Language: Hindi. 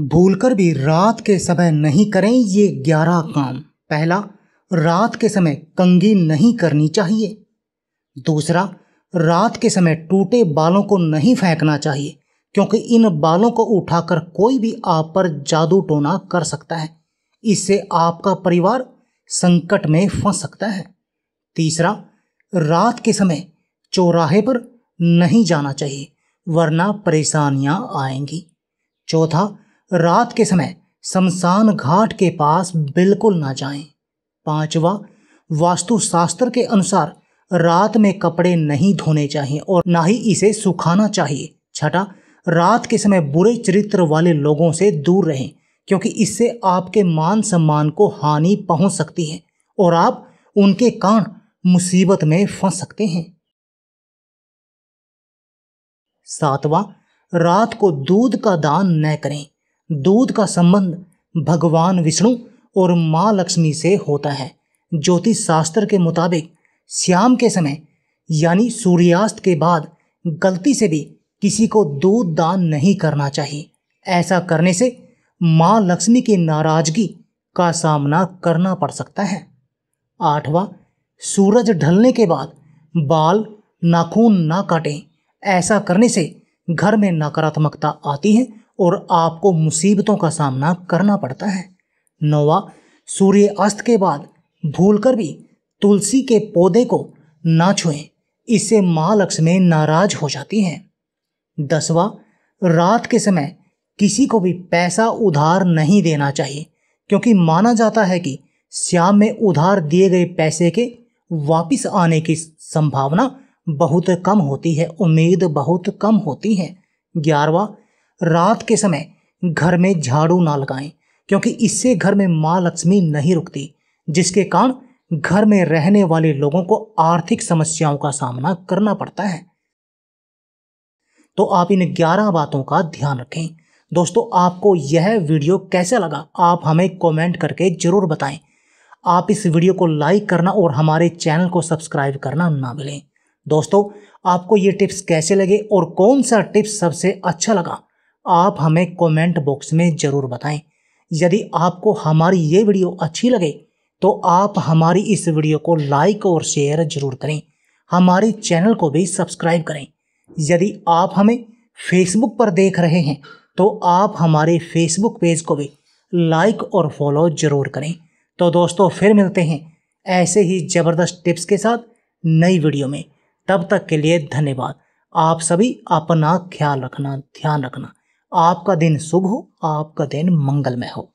भूलकर भी रात के समय नहीं करें ये ग्यारह काम पहला रात के समय कंगी नहीं करनी चाहिए दूसरा रात के समय टूटे बालों को नहीं फेंकना चाहिए क्योंकि इन बालों को उठाकर कोई भी आप पर जादू टोना कर सकता है इससे आपका परिवार संकट में फंस सकता है तीसरा रात के समय चौराहे पर नहीं जाना चाहिए वरना परेशानियां आएंगी चौथा रात के समय शमशान घाट के पास बिल्कुल ना जाएं। पांचवा वास्तुशास्त्र के अनुसार रात में कपड़े नहीं धोने चाहिए और ना ही इसे सुखाना चाहिए छठा रात के समय बुरे चरित्र वाले लोगों से दूर रहें क्योंकि इससे आपके मान सम्मान को हानि पहुंच सकती है और आप उनके कारण मुसीबत में फंस सकते हैं सातवां रात को दूध का दान न करें दूध का संबंध भगवान विष्णु और माँ लक्ष्मी से होता है ज्योतिष शास्त्र के मुताबिक श्याम के समय यानी सूर्यास्त के बाद गलती से भी किसी को दूध दान नहीं करना चाहिए ऐसा करने से माँ लक्ष्मी की नाराजगी का सामना करना पड़ सकता है आठवां सूरज ढलने के बाद बाल नाखून ना काटें ऐसा करने से घर में नकारात्मकता आती है और आपको मुसीबतों का सामना करना पड़ता है नौवा सूर्य अस्त के बाद भूलकर भी तुलसी के पौधे को ना छुएं इससे माँ लक्ष्मी नाराज हो जाती हैं दसवा रात के समय किसी को भी पैसा उधार नहीं देना चाहिए क्योंकि माना जाता है कि श्याम में उधार दिए गए पैसे के वापस आने की संभावना बहुत कम होती है उम्मीद बहुत कम होती है ग्यारहवा रात के समय घर में झाड़ू ना लगाएं क्योंकि इससे घर में माँ लक्ष्मी नहीं रुकती जिसके कारण घर में रहने वाले लोगों को आर्थिक समस्याओं का सामना करना पड़ता है तो आप इन 11 बातों का ध्यान रखें दोस्तों आपको यह वीडियो कैसा लगा आप हमें कमेंट करके ज़रूर बताएं आप इस वीडियो को लाइक करना और हमारे चैनल को सब्सक्राइब करना ना भूलें दोस्तों आपको ये टिप्स कैसे लगे और कौन सा टिप्स सबसे अच्छा लगा आप हमें कमेंट बॉक्स में ज़रूर बताएं यदि आपको हमारी ये वीडियो अच्छी लगे तो आप हमारी इस वीडियो को लाइक और शेयर ज़रूर करें हमारे चैनल को भी सब्सक्राइब करें यदि आप हमें फेसबुक पर देख रहे हैं तो आप हमारे फेसबुक पेज को भी लाइक और फॉलो ज़रूर करें तो दोस्तों फिर मिलते हैं ऐसे ही ज़बरदस्त टिप्स के साथ नई वीडियो में तब तक के लिए धन्यवाद आप सभी अपना ख्याल रखना ध्यान रखना आपका दिन शुभ हो आपका दिन मंगलमय हो